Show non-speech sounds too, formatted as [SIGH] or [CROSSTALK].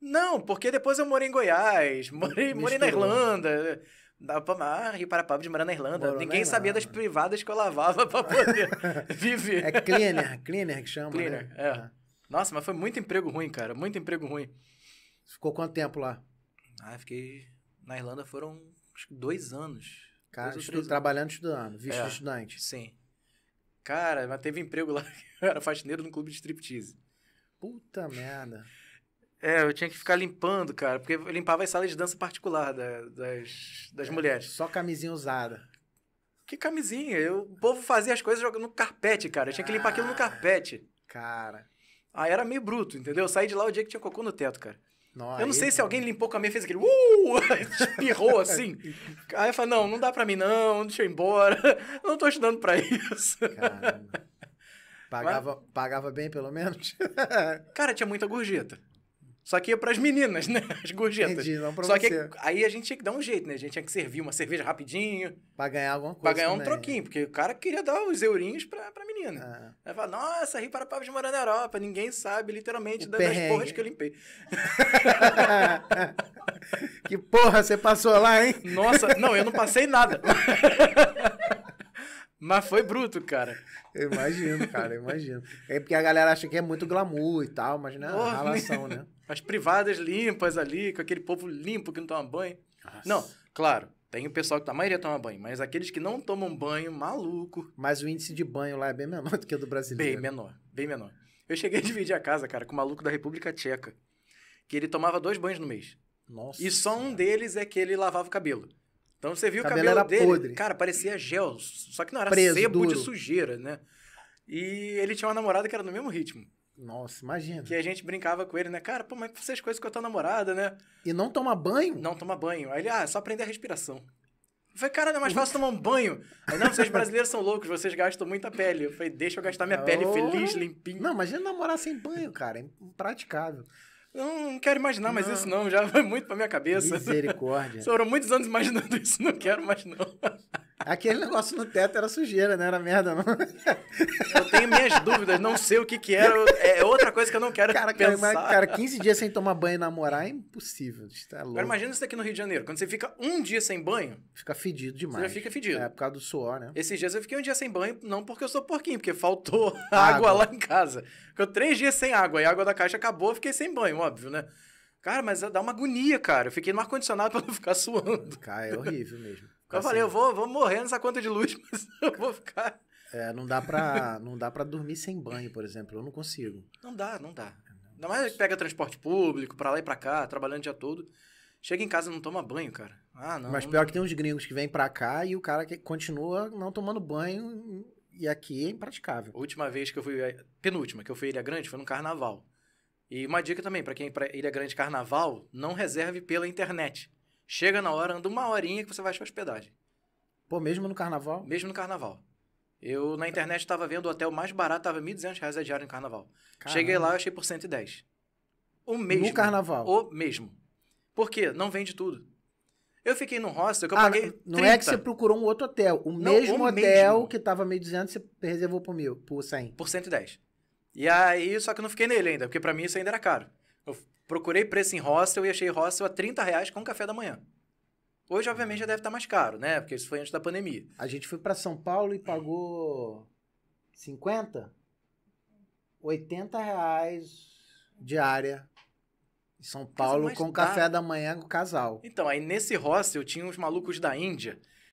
Não, porque depois eu morei em Goiás, morei, morei na Irlanda. Dava pra mar e para papo de morar na Irlanda. Morou Ninguém na sabia das privadas que eu lavava [LAUGHS] pra poder [LAUGHS] viver. É cleaner, cleaner que chama. Cleaner, né? É. é. Nossa, mas foi muito emprego ruim, cara. Muito emprego ruim. Ficou quanto tempo lá? Ah, fiquei. Na Irlanda foram acho que dois anos. Cara, dois estudo, trabalhando estudando, visto é, estudante. Sim. Cara, mas teve emprego lá, [LAUGHS] eu era faxineiro no clube de striptease. Puta merda. É, eu tinha que ficar limpando, cara, porque eu limpava as salas de dança particular da, das, das é, mulheres. Só camisinha usada. Que camisinha? Eu, o povo fazia as coisas jogando no carpete, cara. Eu tinha que limpar ah, aquilo no carpete. Cara. Aí era meio bruto, entendeu? Eu saí de lá o dia que tinha cocô no teto, cara. Não, eu não sei não. se alguém limpou com a minha e fez aquele uh, [LAUGHS] espirrou assim. aí eu falei, não, não dá pra mim não, deixa eu ir embora. Eu não tô estudando pra isso. Caramba. [LAUGHS] Pagava, Mas... pagava bem, pelo menos? [LAUGHS] cara, tinha muita gorjeta. Só que ia é pras meninas, [LAUGHS] né? As gorjetas. Entendi, não pra Só você. que aí a gente tinha que dar um jeito, né? A gente tinha que servir uma cerveja rapidinho. Pra ganhar alguma coisa. Pra ganhar um troquinho, né? porque o cara queria dar os eurinhos pra, pra menina. Ah. Aí fala, nossa, ri para de morando na Europa. Ninguém sabe, literalmente, o das perrengue. porras que eu limpei. [LAUGHS] que porra você passou lá, hein? [LAUGHS] Nossa, não, eu não passei nada. Mas foi bruto, cara. Eu imagino, cara, eu imagino. É porque a galera acha que é muito glamour e tal, mas não é uma oh, relação, né? né? as privadas limpas ali, com aquele povo limpo que não toma banho. Nossa. Não, claro, tem o pessoal que a maioria toma banho, mas aqueles que não tomam banho, maluco. Mas o índice de banho lá é bem menor do que o do brasileiro. Bem menor, bem menor. Eu cheguei a dividir a casa, cara, com um maluco da República Tcheca, que ele tomava dois banhos no mês. Nossa. E só cara. um deles é que ele lavava o cabelo. Então você viu o cabelo, o cabelo dele, podre. cara, parecia gel, só que não era Preso, sebo duro. de sujeira, né? E ele tinha uma namorada que era no mesmo ritmo. Nossa, imagina. Que a gente brincava com ele, né? Cara, pô, mas vocês coisas com a tua namorada, né? E não toma banho? Não toma banho. Aí ele, ah, é só aprender a respiração. Eu falei, cara, não é mais uhum. fácil tomar um banho. Aí, não, vocês brasileiros são loucos, vocês gastam muita pele. Eu falei, deixa eu gastar minha oh. pele feliz, limpinha. Não, imagina namorar sem banho, cara. É impraticável. Não, não quero imaginar mais não. isso, não. Já [LAUGHS] foi muito pra minha cabeça. Misericórdia. Sobrou muitos anos imaginando isso, não quero mais, não. [LAUGHS] Aquele negócio no teto era sujeira, não né? era merda, não. Eu tenho minhas dúvidas, não sei o que que era. É outra coisa que eu não quero cara, pensar. Cara, mas, cara 15 dias sem tomar banho e namorar é impossível. Tá louco. Agora imagina isso aqui no Rio de Janeiro. Quando você fica um dia sem banho... Fica fedido demais. Você já fica fedido. É, por causa do suor, né? Esses dias eu fiquei um dia sem banho, não porque eu sou porquinho, porque faltou [LAUGHS] água, água lá em casa. Ficou três dias sem água e a água da caixa acabou, eu fiquei sem banho, óbvio, né? Cara, mas dá uma agonia, cara. Eu fiquei no ar-condicionado [LAUGHS] pra não ficar suando. Cara, é horrível mesmo eu assim, falei, eu vou, vou morrer nessa conta de luz, [LAUGHS] mas eu vou ficar. É, não dá pra, não dá pra dormir sem banho, por exemplo. Eu não consigo. Não dá, não dá. Ainda mais que pega transporte público, pra lá e pra cá, trabalhando o dia todo. Chega em casa e não toma banho, cara. Ah, não. Mas pior que tem uns gringos que vêm pra cá e o cara que continua não tomando banho e aqui é impraticável. A última vez que eu fui, penúltima, que eu fui Ilha Grande foi no carnaval. E uma dica também, para quem é para Ilha Grande Carnaval, não reserve pela internet. Chega na hora, anda uma horinha que você vai achar hospedagem. Pô, mesmo no carnaval? Mesmo no carnaval. Eu na internet estava vendo o hotel mais barato, tava R$ 1.200 a diária no carnaval. Caramba. Cheguei lá, e achei por 110. O mesmo. No carnaval? O mesmo. Por quê? Não vende tudo. Eu fiquei no hostel que eu ah, paguei. Não 30. é que você procurou um outro hotel. O não, mesmo o hotel mesmo. que tava 1.200, você reservou por mil, por 100. Por 110. E aí, só que eu não fiquei nele ainda, porque para mim isso ainda era caro. Eu procurei preço em hostel e achei hostel a 30 reais com café da manhã. Hoje, obviamente, já deve estar mais caro, né? Porque isso foi antes da pandemia. A gente foi para São Paulo e pagou 50, 80 reais diária em São Paulo com café da manhã com o casal. Então, aí nesse hostel tinha uns malucos da Índia